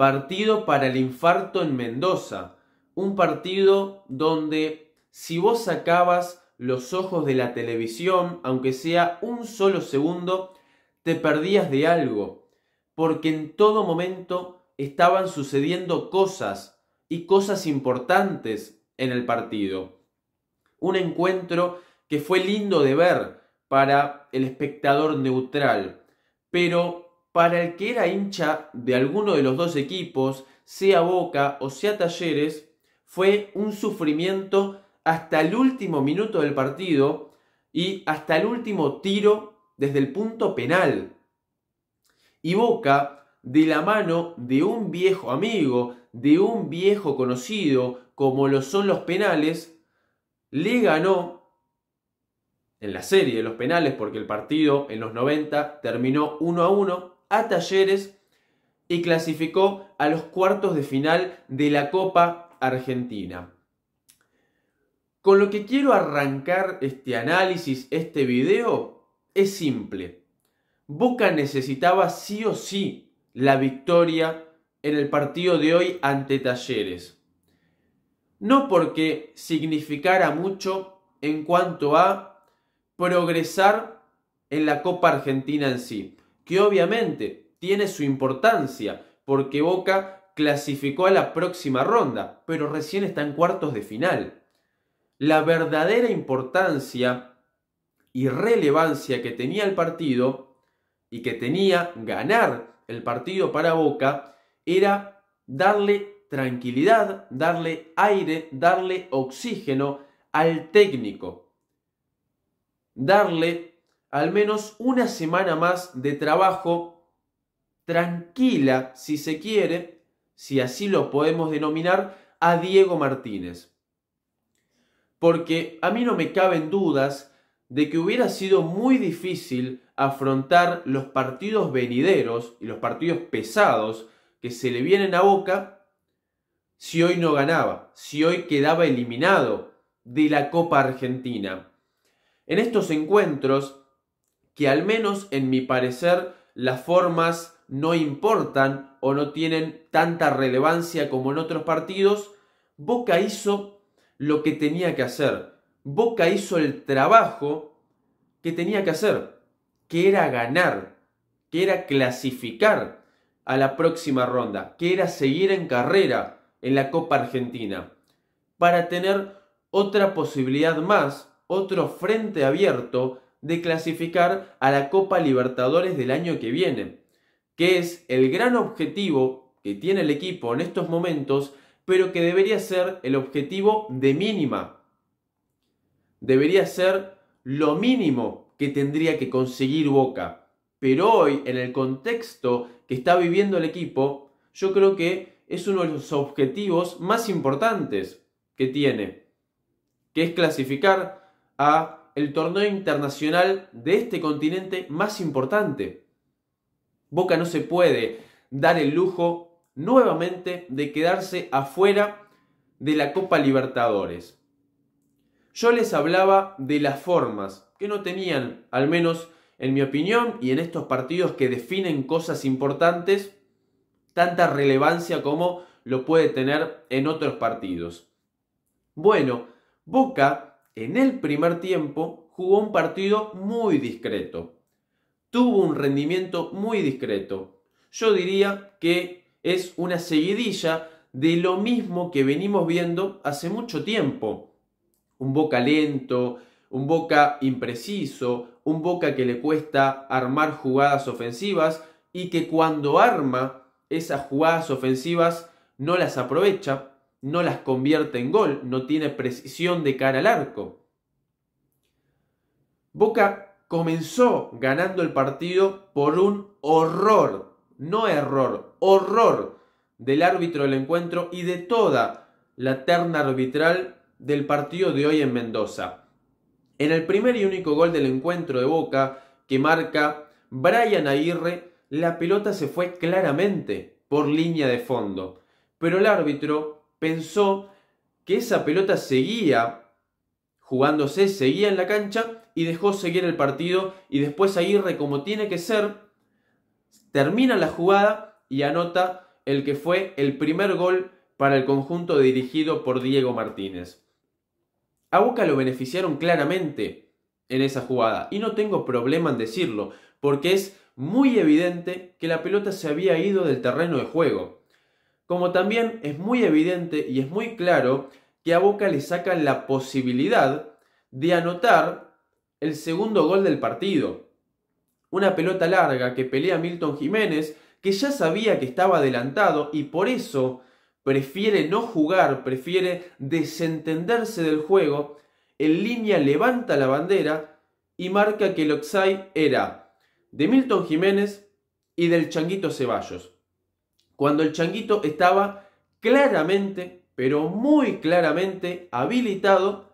Partido para el Infarto en Mendoza, un partido donde si vos sacabas los ojos de la televisión, aunque sea un solo segundo, te perdías de algo, porque en todo momento estaban sucediendo cosas y cosas importantes en el partido. Un encuentro que fue lindo de ver para el espectador neutral, pero para el que era hincha de alguno de los dos equipos, sea Boca o sea Talleres, fue un sufrimiento hasta el último minuto del partido y hasta el último tiro desde el punto penal. Y Boca, de la mano de un viejo amigo, de un viejo conocido, como lo son los penales, le ganó en la serie de los penales, porque el partido en los 90 terminó 1 a 1, a Talleres y clasificó a los cuartos de final de la Copa Argentina. Con lo que quiero arrancar este análisis, este video, es simple. Boca necesitaba sí o sí la victoria en el partido de hoy ante Talleres. No porque significara mucho en cuanto a progresar en la Copa Argentina en sí, que obviamente tiene su importancia porque Boca clasificó a la próxima ronda, pero recién está en cuartos de final. La verdadera importancia y relevancia que tenía el partido y que tenía ganar el partido para Boca era darle tranquilidad, darle aire, darle oxígeno al técnico, darle al menos una semana más de trabajo tranquila, si se quiere, si así lo podemos denominar, a Diego Martínez. Porque a mí no me caben dudas de que hubiera sido muy difícil afrontar los partidos venideros y los partidos pesados que se le vienen a Boca si hoy no ganaba, si hoy quedaba eliminado de la Copa Argentina. En estos encuentros que al menos en mi parecer las formas no importan o no tienen tanta relevancia como en otros partidos, Boca hizo lo que tenía que hacer. Boca hizo el trabajo que tenía que hacer, que era ganar, que era clasificar a la próxima ronda, que era seguir en carrera en la Copa Argentina, para tener otra posibilidad más, otro frente abierto de clasificar a la Copa Libertadores del año que viene, que es el gran objetivo que tiene el equipo en estos momentos, pero que debería ser el objetivo de mínima. Debería ser lo mínimo que tendría que conseguir Boca. Pero hoy, en el contexto que está viviendo el equipo, yo creo que es uno de los objetivos más importantes que tiene, que es clasificar a el torneo internacional de este continente más importante. Boca no se puede dar el lujo nuevamente de quedarse afuera de la Copa Libertadores. Yo les hablaba de las formas que no tenían, al menos en mi opinión, y en estos partidos que definen cosas importantes, tanta relevancia como lo puede tener en otros partidos. Bueno, Boca en el primer tiempo jugó un partido muy discreto. Tuvo un rendimiento muy discreto. Yo diría que es una seguidilla de lo mismo que venimos viendo hace mucho tiempo. Un boca lento, un boca impreciso, un boca que le cuesta armar jugadas ofensivas y que cuando arma esas jugadas ofensivas no las aprovecha no las convierte en gol, no tiene precisión de cara al arco. Boca comenzó ganando el partido por un horror, no error, horror del árbitro del encuentro y de toda la terna arbitral del partido de hoy en Mendoza. En el primer y único gol del encuentro de Boca, que marca Brian Aguirre, la pelota se fue claramente por línea de fondo, pero el árbitro pensó que esa pelota seguía jugándose, seguía en la cancha y dejó seguir el partido y después Aguirre como tiene que ser, termina la jugada y anota el que fue el primer gol para el conjunto dirigido por Diego Martínez. A lo beneficiaron claramente en esa jugada y no tengo problema en decirlo porque es muy evidente que la pelota se había ido del terreno de juego. Como también es muy evidente y es muy claro que a Boca le sacan la posibilidad de anotar el segundo gol del partido. Una pelota larga que pelea Milton Jiménez, que ya sabía que estaba adelantado y por eso prefiere no jugar, prefiere desentenderse del juego. En línea levanta la bandera y marca que el Oxai era de Milton Jiménez y del Changuito Ceballos cuando el changuito estaba claramente, pero muy claramente habilitado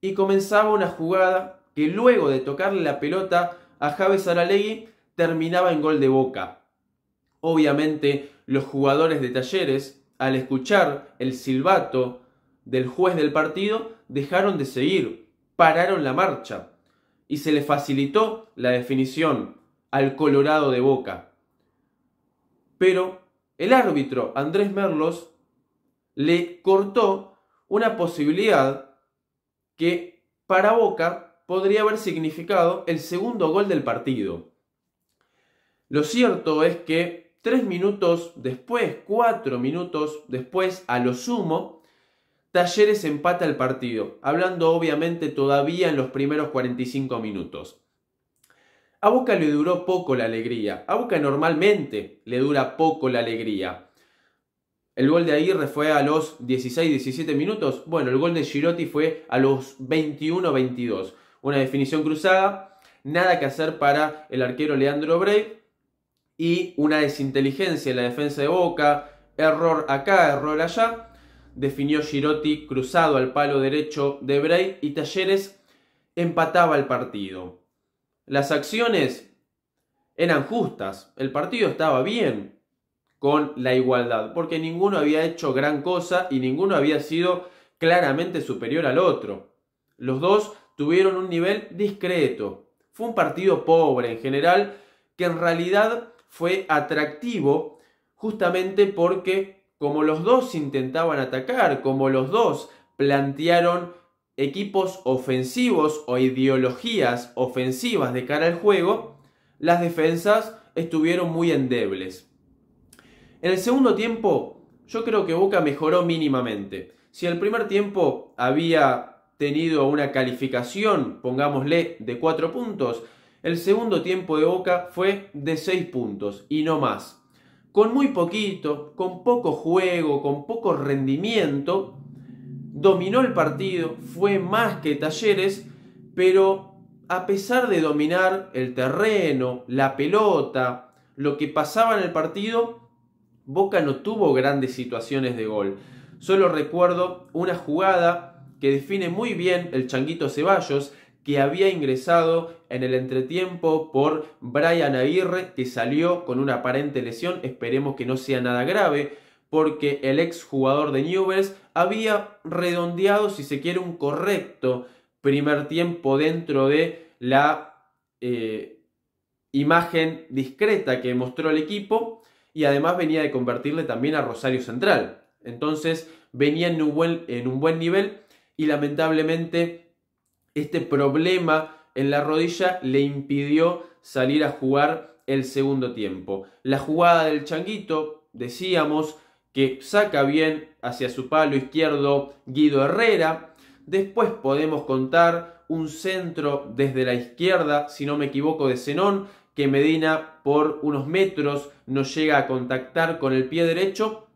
y comenzaba una jugada que luego de tocarle la pelota a Javes Saralegui, terminaba en gol de boca. Obviamente los jugadores de talleres, al escuchar el silbato del juez del partido, dejaron de seguir, pararon la marcha y se le facilitó la definición al Colorado de Boca. Pero el árbitro Andrés Merlos le cortó una posibilidad que para Boca podría haber significado el segundo gol del partido. Lo cierto es que tres minutos después, cuatro minutos después, a lo sumo, Talleres empata el partido, hablando obviamente todavía en los primeros 45 minutos. A Boca le duró poco la alegría. A Boca normalmente le dura poco la alegría. El gol de Aguirre fue a los 16-17 minutos. Bueno, el gol de Girotti fue a los 21-22. Una definición cruzada. Nada que hacer para el arquero Leandro Bray. Y una desinteligencia en la defensa de Boca. Error acá, error allá. Definió Girotti cruzado al palo derecho de Bray. Y Talleres empataba el partido. Las acciones eran justas, el partido estaba bien con la igualdad, porque ninguno había hecho gran cosa y ninguno había sido claramente superior al otro. Los dos tuvieron un nivel discreto. Fue un partido pobre en general, que en realidad fue atractivo justamente porque como los dos intentaban atacar, como los dos plantearon equipos ofensivos o ideologías ofensivas de cara al juego, las defensas estuvieron muy endebles. En el segundo tiempo, yo creo que Boca mejoró mínimamente. Si el primer tiempo había tenido una calificación, pongámosle, de 4 puntos, el segundo tiempo de Boca fue de 6 puntos y no más. Con muy poquito, con poco juego, con poco rendimiento, dominó el partido, fue más que Talleres, pero a pesar de dominar el terreno, la pelota, lo que pasaba en el partido, Boca no tuvo grandes situaciones de gol. Solo recuerdo una jugada que define muy bien el Changuito Ceballos, que había ingresado en el entretiempo por Brian Aguirre, que salió con una aparente lesión, esperemos que no sea nada grave, porque el jugador de Newells había redondeado, si se quiere, un correcto primer tiempo dentro de la eh, imagen discreta que mostró el equipo y además venía de convertirle también a Rosario Central. Entonces venía en un buen nivel y lamentablemente este problema en la rodilla le impidió salir a jugar el segundo tiempo. La jugada del changuito, decíamos, que saca bien hacia su palo izquierdo Guido Herrera. Después podemos contar un centro desde la izquierda, si no me equivoco, de Zenón, que Medina por unos metros no llega a contactar con el pie derecho,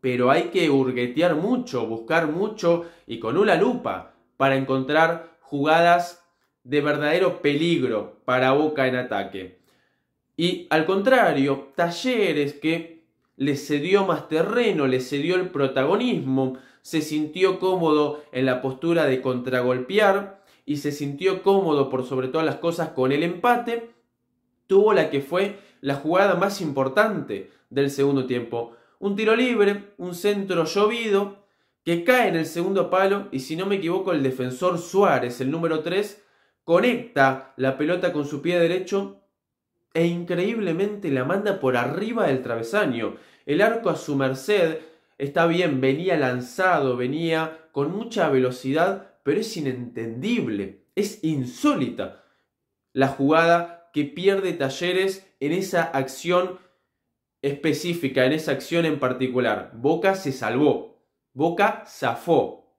pero hay que hurguetear mucho, buscar mucho y con una lupa para encontrar jugadas de verdadero peligro para Boca en ataque. Y al contrario, Talleres que le cedió más terreno, le cedió el protagonismo, se sintió cómodo en la postura de contragolpear y se sintió cómodo por sobre todas las cosas con el empate, tuvo la que fue la jugada más importante del segundo tiempo. Un tiro libre, un centro llovido, que cae en el segundo palo y si no me equivoco el defensor Suárez, el número 3, conecta la pelota con su pie derecho e increíblemente la manda por arriba del travesaño. El arco a su merced está bien, venía lanzado, venía con mucha velocidad, pero es inentendible, es insólita la jugada que pierde Talleres en esa acción específica, en esa acción en particular. Boca se salvó, Boca zafó,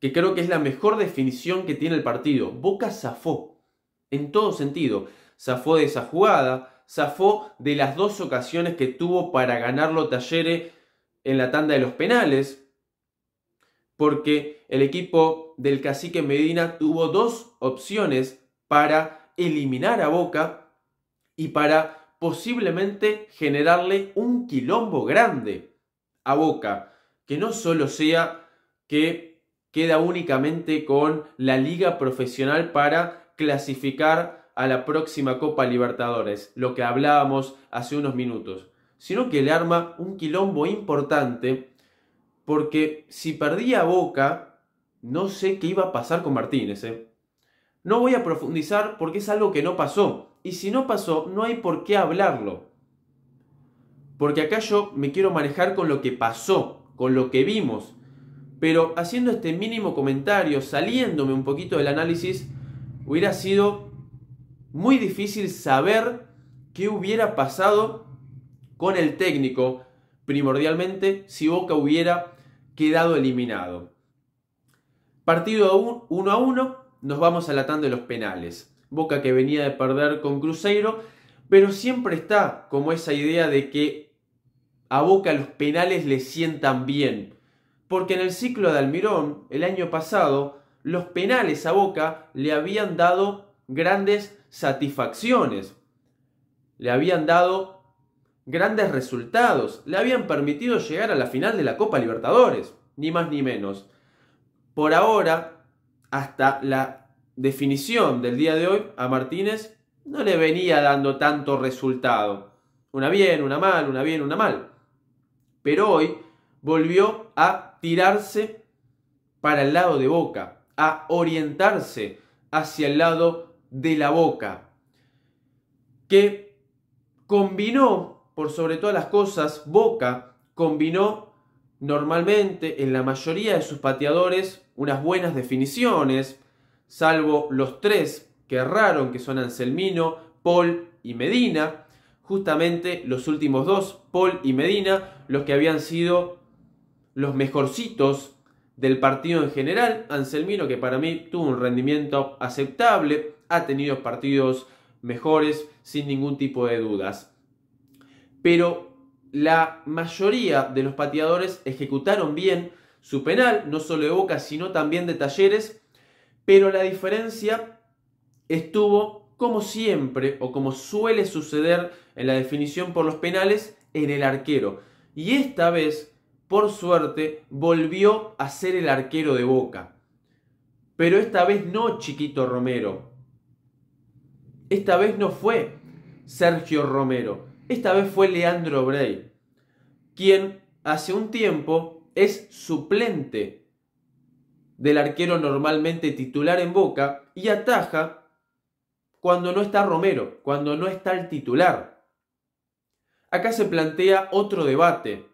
que creo que es la mejor definición que tiene el partido. Boca zafó, en todo sentido zafó de esa jugada, zafó de las dos ocasiones que tuvo para ganarlo Talleres en la tanda de los penales, porque el equipo del cacique Medina tuvo dos opciones para eliminar a Boca y para posiblemente generarle un quilombo grande a Boca, que no solo sea que queda únicamente con la liga profesional para clasificar a la próxima Copa Libertadores, lo que hablábamos hace unos minutos, sino que le arma un quilombo importante porque si perdía Boca, no sé qué iba a pasar con Martínez. ¿eh? No voy a profundizar porque es algo que no pasó, y si no pasó, no hay por qué hablarlo. Porque acá yo me quiero manejar con lo que pasó, con lo que vimos. Pero haciendo este mínimo comentario, saliéndome un poquito del análisis, hubiera sido muy difícil saber qué hubiera pasado con el técnico, primordialmente, si Boca hubiera quedado eliminado. Partido 1 a 1, nos vamos a la de los penales. Boca que venía de perder con Cruzeiro, pero siempre está como esa idea de que a Boca los penales le sientan bien. Porque en el ciclo de Almirón, el año pasado, los penales a Boca le habían dado grandes satisfacciones, le habían dado grandes resultados, le habían permitido llegar a la final de la Copa Libertadores, ni más ni menos. Por ahora, hasta la definición del día de hoy, a Martínez no le venía dando tanto resultado. Una bien, una mal, una bien, una mal. Pero hoy volvió a tirarse para el lado de Boca, a orientarse hacia el lado de la Boca, que combinó, por sobre todas las cosas, Boca combinó normalmente en la mayoría de sus pateadores unas buenas definiciones, salvo los tres que erraron, que son Anselmino, Paul y Medina, justamente los últimos dos, Paul y Medina, los que habían sido los mejorcitos del partido en general. Anselmino, que para mí tuvo un rendimiento aceptable ha tenido partidos mejores sin ningún tipo de dudas. Pero la mayoría de los pateadores ejecutaron bien su penal, no solo de Boca, sino también de Talleres, pero la diferencia estuvo como siempre o como suele suceder en la definición por los penales en el arquero. Y esta vez, por suerte, volvió a ser el arquero de Boca. Pero esta vez no Chiquito Romero, esta vez no fue Sergio Romero, esta vez fue Leandro Bray, quien hace un tiempo es suplente del arquero normalmente titular en Boca y ataja cuando no está Romero, cuando no está el titular. Acá se plantea otro debate.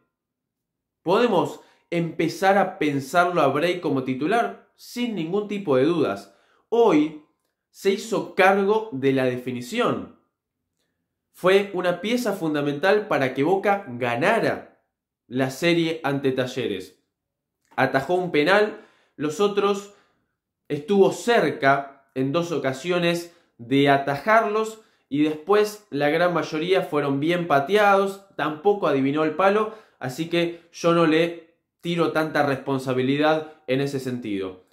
¿Podemos empezar a pensarlo a Bray como titular? Sin ningún tipo de dudas. Hoy se hizo cargo de la definición. Fue una pieza fundamental para que Boca ganara la serie ante Talleres. Atajó un penal, los otros estuvo cerca en dos ocasiones de atajarlos y después la gran mayoría fueron bien pateados, tampoco adivinó el palo, así que yo no le tiro tanta responsabilidad en ese sentido.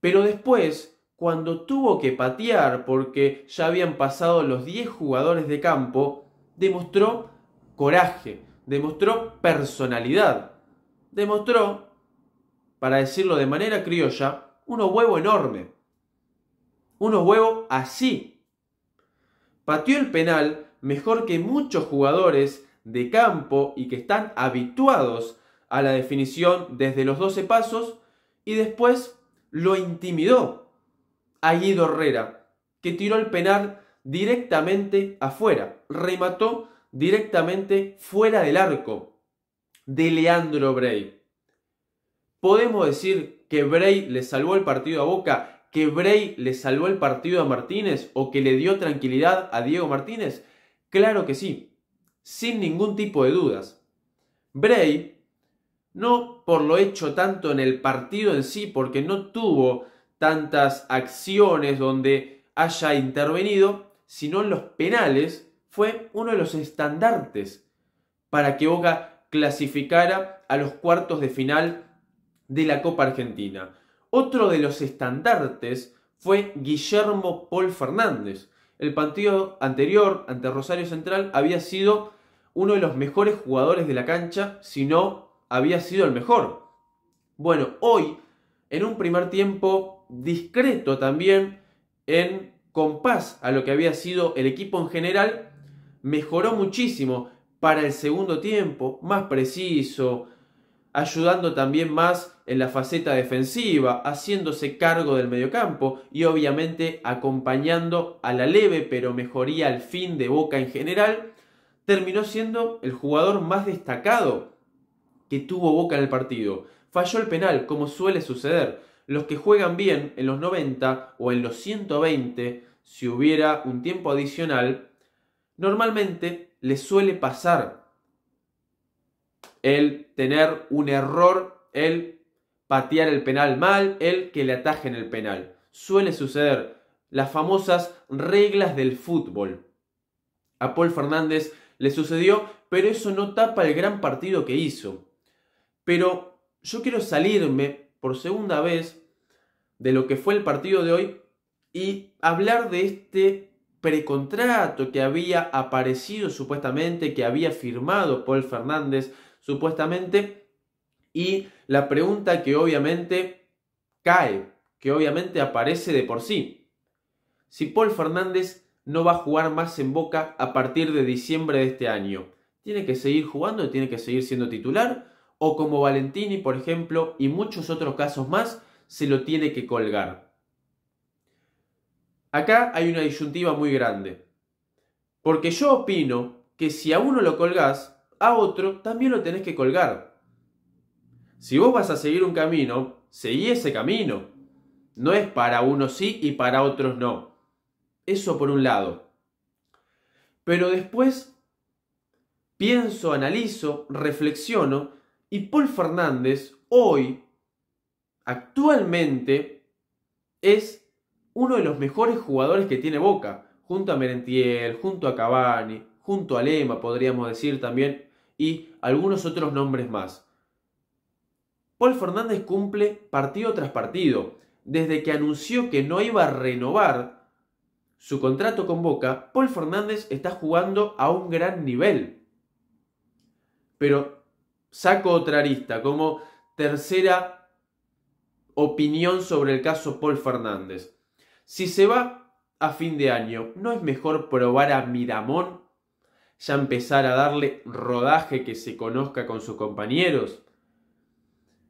Pero después cuando tuvo que patear porque ya habían pasado los 10 jugadores de campo, demostró coraje, demostró personalidad, demostró, para decirlo de manera criolla, unos huevos enorme, unos huevos así. Pateó el penal mejor que muchos jugadores de campo y que están habituados a la definición desde los 12 pasos y después lo intimidó a Herrera, que tiró el penal directamente afuera, remató directamente fuera del arco de Leandro Bray. Podemos decir que Bray le salvó el partido a Boca, que Bray le salvó el partido a Martínez o que le dio tranquilidad a Diego Martínez. Claro que sí, sin ningún tipo de dudas. Bray, no por lo hecho tanto en el partido en sí, porque no tuvo tantas acciones donde haya intervenido, sino en los penales fue uno de los estandartes para que Boca clasificara a los cuartos de final de la Copa Argentina. Otro de los estandartes fue Guillermo Paul Fernández. El partido anterior ante Rosario Central había sido uno de los mejores jugadores de la cancha, si no había sido el mejor. Bueno, hoy, en un primer tiempo discreto también en compás a lo que había sido el equipo en general, mejoró muchísimo para el segundo tiempo, más preciso, ayudando también más en la faceta defensiva, haciéndose cargo del mediocampo y obviamente acompañando a la leve pero mejoría al fin de Boca en general, terminó siendo el jugador más destacado que tuvo Boca en el partido. Falló el penal, como suele suceder, los que juegan bien en los 90 o en los 120, si hubiera un tiempo adicional, normalmente les suele pasar el tener un error, el patear el penal mal, el que le atajen el penal. Suele suceder las famosas reglas del fútbol. A Paul Fernández le sucedió, pero eso no tapa el gran partido que hizo. Pero yo quiero salirme por segunda vez de lo que fue el partido de hoy y hablar de este precontrato que había aparecido supuestamente, que había firmado Paul Fernández supuestamente, y la pregunta que obviamente cae, que obviamente aparece de por sí. Si Paul Fernández no va a jugar más en Boca a partir de diciembre de este año, ¿tiene que seguir jugando? ¿Tiene que seguir siendo titular? O como Valentini, por ejemplo, y muchos otros casos más, se lo tiene que colgar. Acá hay una disyuntiva muy grande. Porque yo opino que si a uno lo colgás, a otro también lo tenés que colgar. Si vos vas a seguir un camino, seguí ese camino. No es para uno sí y para otros no. Eso por un lado. Pero después pienso, analizo, reflexiono y Paul Fernández hoy actualmente es uno de los mejores jugadores que tiene Boca, junto a Merentiel, junto a Cavani, junto a Lema, podríamos decir también, y algunos otros nombres más. Paul Fernández cumple partido tras partido. Desde que anunció que no iba a renovar su contrato con Boca, Paul Fernández está jugando a un gran nivel. Pero saco otra arista, como tercera opinión sobre el caso Paul Fernández. Si se va a fin de año, ¿no es mejor probar a Miramón? Ya empezar a darle rodaje que se conozca con sus compañeros.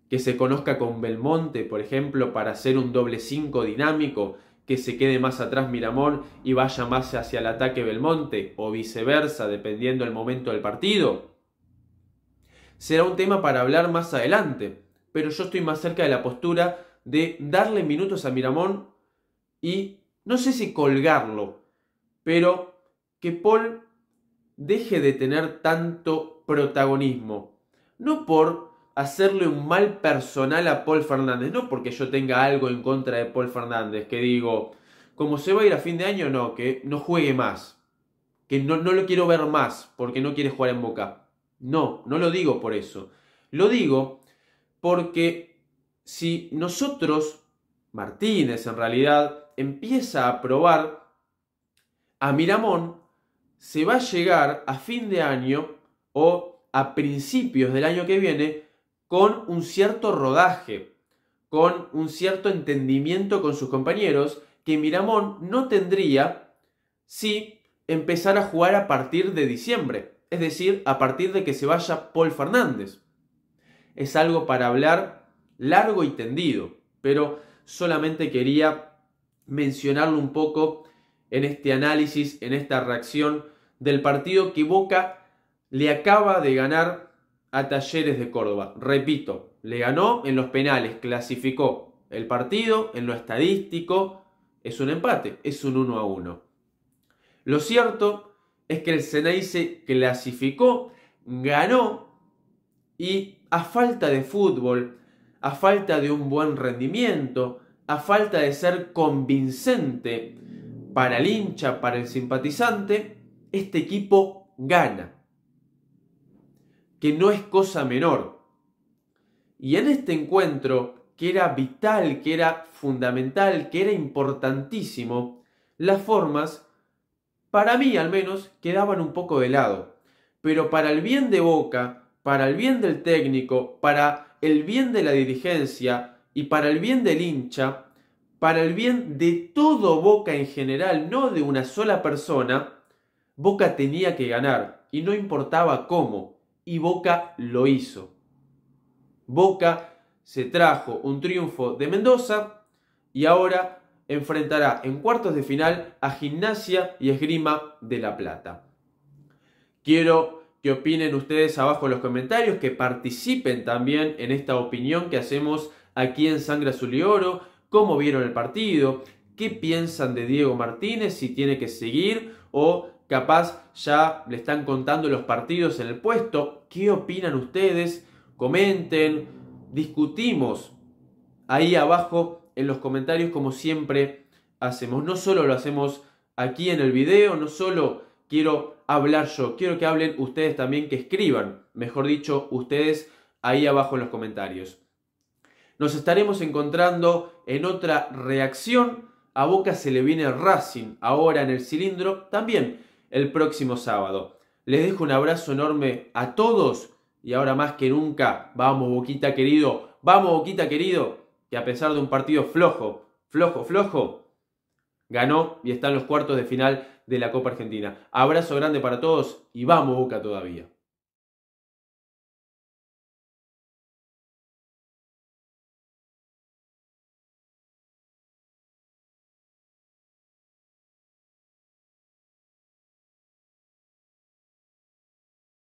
Que se conozca con Belmonte, por ejemplo, para hacer un doble 5 dinámico, que se quede más atrás Miramón y vaya más hacia el ataque Belmonte, o viceversa, dependiendo el momento del partido. Será un tema para hablar más adelante pero yo estoy más cerca de la postura de darle minutos a Miramón y no sé si colgarlo, pero que Paul deje de tener tanto protagonismo. No por hacerle un mal personal a Paul Fernández, no porque yo tenga algo en contra de Paul Fernández, que digo, como se va a ir a fin de año, no, que no juegue más, que no, no lo quiero ver más porque no quiere jugar en Boca. No, no lo digo por eso. Lo digo porque si nosotros, Martínez en realidad, empieza a probar a Miramón, se va a llegar a fin de año o a principios del año que viene con un cierto rodaje, con un cierto entendimiento con sus compañeros que Miramón no tendría si empezara a jugar a partir de diciembre, es decir, a partir de que se vaya Paul Fernández es algo para hablar largo y tendido, pero solamente quería mencionarlo un poco en este análisis, en esta reacción del partido que Boca le acaba de ganar a Talleres de Córdoba. Repito, le ganó en los penales, clasificó el partido, en lo estadístico, es un empate, es un 1 a 1. Lo cierto es que el se clasificó, ganó y a falta de fútbol, a falta de un buen rendimiento, a falta de ser convincente para el hincha, para el simpatizante, este equipo gana. Que no es cosa menor. Y en este encuentro, que era vital, que era fundamental, que era importantísimo, las formas, para mí al menos, quedaban un poco de lado. Pero para el bien de Boca, para el bien del técnico, para el bien de la dirigencia y para el bien del hincha, para el bien de todo Boca en general, no de una sola persona, Boca tenía que ganar y no importaba cómo, y Boca lo hizo. Boca se trajo un triunfo de Mendoza y ahora enfrentará en cuartos de final a Gimnasia y Esgrima de La Plata. Quiero ¿Qué opinen ustedes abajo en los comentarios, que participen también en esta opinión que hacemos aquí en Sangre Azul y Oro, cómo vieron el partido, qué piensan de Diego Martínez, si tiene que seguir o capaz ya le están contando los partidos en el puesto, qué opinan ustedes, comenten, discutimos ahí abajo en los comentarios como siempre hacemos, no solo lo hacemos aquí en el video, no solo quiero hablar yo, quiero que hablen ustedes también, que escriban, mejor dicho, ustedes ahí abajo en los comentarios. Nos estaremos encontrando en otra reacción. A Boca se le viene Racing ahora en el cilindro, también el próximo sábado. Les dejo un abrazo enorme a todos y ahora más que nunca, vamos Boquita querido, vamos Boquita querido, que a pesar de un partido flojo, flojo, flojo, ganó y está en los cuartos de final de la Copa Argentina. Abrazo grande para todos y vamos Boca todavía.